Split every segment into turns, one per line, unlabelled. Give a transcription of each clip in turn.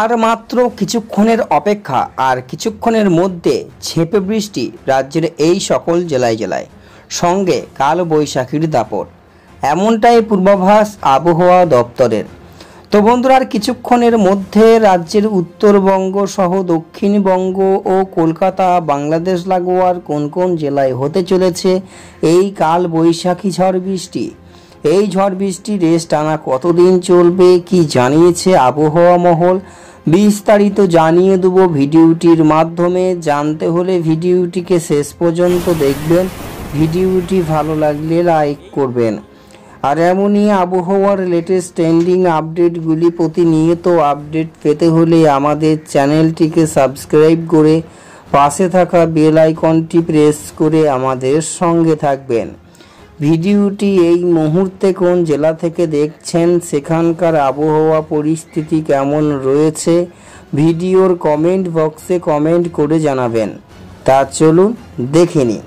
আর মাত্র কিছুক্ষণের অপেক্ষা আর কিছুক্ষণের মধ্যে ঝেপে বৃষ্টি রাজ্যের এই সকল জেলায় জেলায় সঙ্গে কাল বৈশাখীর দাপট এমনটাই পূর্বাভাস আবহাওয়া দপ্তরের তো বন্ধুরা আর কিছুক্ষণের মধ্যে রাজ্যের উত্তরবঙ্গ সহ দক্ষিণবঙ্গ ও কলকাতা বাংলাদেশ লাগোয়ার কোন কোন জেলায় হতে চলেছে এই কাল বৈশাখী ঝড় বৃষ্টি এই ঝড় বৃষ্টি রেশ টানা কতদিন চলবে কি জানিয়েছে আবহাওয়া মহল বিস্তারিত জানিয়ে দেব ভিডিওটির মাধ্যমে জানতে হলে ভিডিওটিকে শেষ পর্যন্ত দেখবেন ভিডিওটি ভালো লাগলে লাইক করবেন আর এমনই আবহাওয়ার লেটেস্ট ট্রেন্ডিং আপডেটগুলি প্রতিনিয়ত আপডেট পেতে হলে আমাদের চ্যানেলটিকে সাবস্ক্রাইব করে পাশে থাকা বেল আইকনটি প্রেস করে আমাদের সঙ্গে থাকবেন ভিডিওটি এই মুহূর্তে কোন জেলা থেকে দেখছেন সেখানকার আবহাওয়া পরিস্থিতি কেমন রয়েছে ভিডিওর কমেন্ট বক্সে কমেন্ট করে জানাবেন তা চলুন দেখে নিন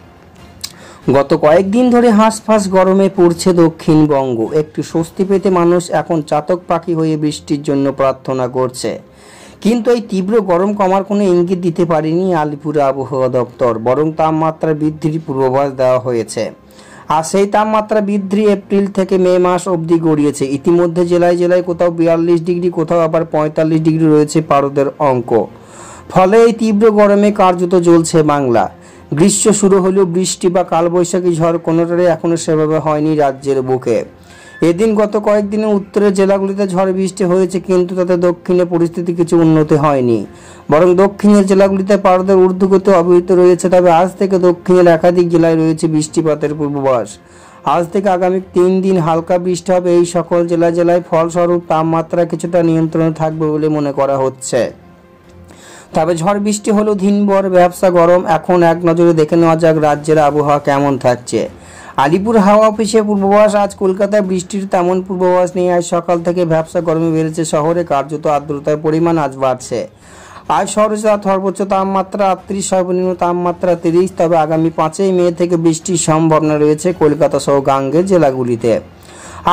গত কয়েকদিন ধরে হাঁসফাঁস গরমে পড়ছে দক্ষিণবঙ্গ একটু স্বস্তি পেতে মানুষ এখন চাতক পাখি হয়ে বৃষ্টির জন্য প্রার্থনা করছে কিন্তু এই তীব্র গরম কমার কোনো ইঙ্গিত দিতে পারেনি আলিপুর আবহাওয়া দপ্তর বরং তাপমাত্রা বৃদ্ধির পূর্বাভাস দেওয়া হয়েছে আর সেই তাপমাত্রা বৃদ্ধি এপ্রিল থেকে মে মাস অবধি গড়িয়েছে ইতিমধ্যে জেলায় জেলায় কোথাও বিয়াল্লিশ ডিগ্রি কোথাও আবার পঁয়তাল্লিশ ডিগ্রি রয়েছে পারদের অঙ্ক ফলে এই তীব্র গরমে কার্যত জ্বলছে বাংলা গ্রীষ্ম শুরু হলেও বৃষ্টি বা কালবৈশাখী ঝড় কোনোটারই এখনও সেভাবে হয়নি রাজ্যের বুকে এদিন গত কয়েকদিনে উত্তরের জেলাগুলিতে ঝড় বৃষ্টি হয়েছে কিন্তু তাতে দক্ষিণে পরিস্থিতি কিছু উন্নতি হয়নি বরং দক্ষিণের জেলাগুলিতে পারদের ঊর্ধ্বগতি অব্যাহত রয়েছে তবে আজ থেকে দক্ষিণের একাধিক জেলায় রয়েছে বৃষ্টিপাতের পূর্বাভাস আজ থেকে আগামী তিন দিন হালকা বৃষ্টি হবে এই সকল জেলা জেলায় ফলস্বরূপ তাপমাত্রা কিছুটা নিয়ন্ত্রণে থাকবে বলে মনে করা হচ্ছে তবে ঝড় বৃষ্টি হলো দিনভর ব্যবসা গরম এখন এক নজরে দেখে নেওয়া যাক রাজ্যের আবহাওয়া কেমন থাকছে আলিপুর হাওয়া অফিসে পূর্বাভাস আজ কলকাতায় বৃষ্টির তেমন পূর্বাভাস নেই আজ সকাল থেকে ব্যবসা গরমে বেড়েছে শহরে কার্যত আর্দ্রতার পরিমাণ আজ বাড়ছে আজ শহরে সর্বোচ্চ তাপমাত্রা আটত্রিশ সর্বনিম্ন তাপমাত্রা তিরিশ তবে আগামী পাঁচই মে থেকে বৃষ্টির সম্ভাবনা রয়েছে কলকাতা সহ গাঙ্গের জেলাগুলিতে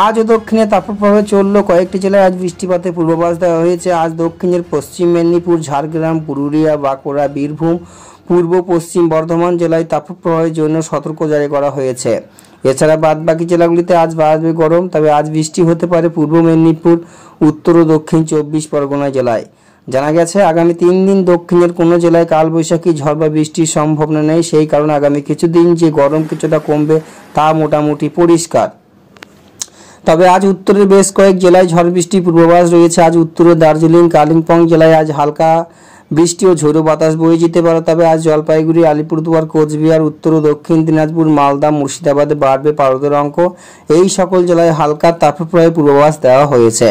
আজ দক্ষিণে তাপপ্রভাবে চলল কয়েকটি জেলায় আজ বৃষ্টিপাতের পূর্বাভাস দেওয়া হয়েছে আজ দক্ষিণের পশ্চিম মেদিনীপুর ঝাড়গ্রাম পুরুলিয়া বাঁকুড়া বীরভূম পূর্ব পশ্চিম বর্ধমান জেলায় তাপপ্রবাহের জন্য সতর্ক জারি করা হয়েছে এছাড়া বাদ বাকি জেলাগুলিতে আজ বাড়বে গরম তবে আজ বৃষ্টি হতে পারে পূর্ব মেদিনীপুর উত্তর ও দক্ষিণ চব্বিশ পরগনা জেলায় জানা গেছে আগামী তিন দিন দক্ষিণের কোনো জেলায় কালবৈশাখী ঝড় বা বৃষ্টির সম্ভাবনা নেই সেই কারণে আগামী কিছুদিন যে গরম কিছুটা কমবে তা মোটামুটি পরিষ্কার তবে আজ উত্তরের বেশ কয়েক জেলায় ঝড় বৃষ্টির পূর্বাভাস রয়েছে আজ উত্তরের দার্জিলিং কালিম্পং জেলায় আজ হালকা বৃষ্টি ও ঝোড়ো বাতাস বয়ে যেতে পারে তবে আজ জলপাইগুড়ি আলিপুরদুয়ার কোচবিহার উত্তর ও দক্ষিণ দিনাজপুর মালদা মুর্শিদাবাদে বাড়বে পারদের অঙ্ক এই সকল জেলায় হালকা তাপপ্রায় পূর্বাভাস দেওয়া হয়েছে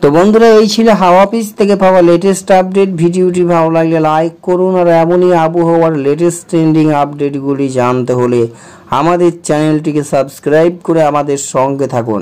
তো বন্ধুরা এই ছিল হাওয়া পিস থেকে পাওয়া লেটেস্ট আপডেট ভিডিওটি ভালো লাগলে লাইক করুন আর এমনই আবহাওয়ার লেটেস্ট ট্রেন্ডিং আপডেটগুলি জানতে হলে আমাদের চ্যানেলটিকে সাবস্ক্রাইব করে আমাদের সঙ্গে থাকুন